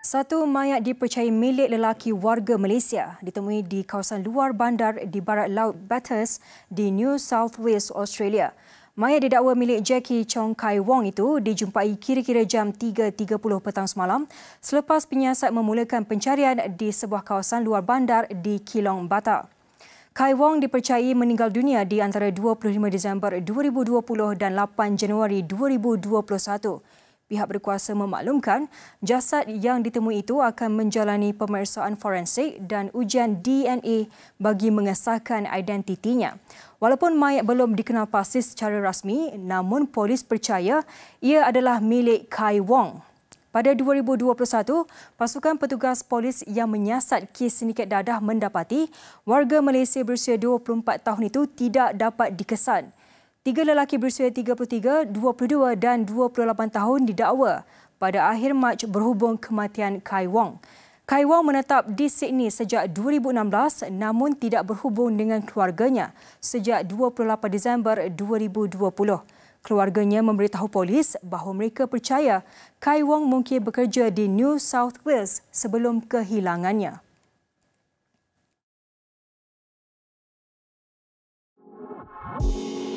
Satu mayat dipercayai milik lelaki warga Malaysia ditemui di kawasan luar bandar di barat laut Bathurst di New South Wales, Australia. Mayat didakwa milik Jackie Chong Kai Wong itu dijumpai kira-kira jam 3.30 petang semalam selepas penyiasat memulakan pencarian di sebuah kawasan luar bandar di Kilong Bata. Kai Wong dipercayai meninggal dunia di antara 25 Disember 2020 dan 8 Januari 2021. Pihak berkuasa memaklumkan jasad yang ditemui itu akan menjalani pemeriksaan forensik dan ujian DNA bagi mengesahkan identitinya. Walaupun mayat belum dikenal pasti secara rasmi, namun polis percaya ia adalah milik Kai Wong. Pada 2021, pasukan petugas polis yang menyiasat kes sindiket dadah mendapati warga Malaysia berusia 24 tahun itu tidak dapat dikesan. Tiga lelaki berusia 33, 22 dan 28 tahun didakwa pada akhir Mac berhubung kematian Kai Wong. Kai Wong menetap di Sydney sejak 2016 namun tidak berhubung dengan keluarganya sejak 28 Disember 2020. Keluarganya memberitahu polis bahawa mereka percaya Kai Wong mungkin bekerja di New South Wales sebelum kehilangannya. Thank you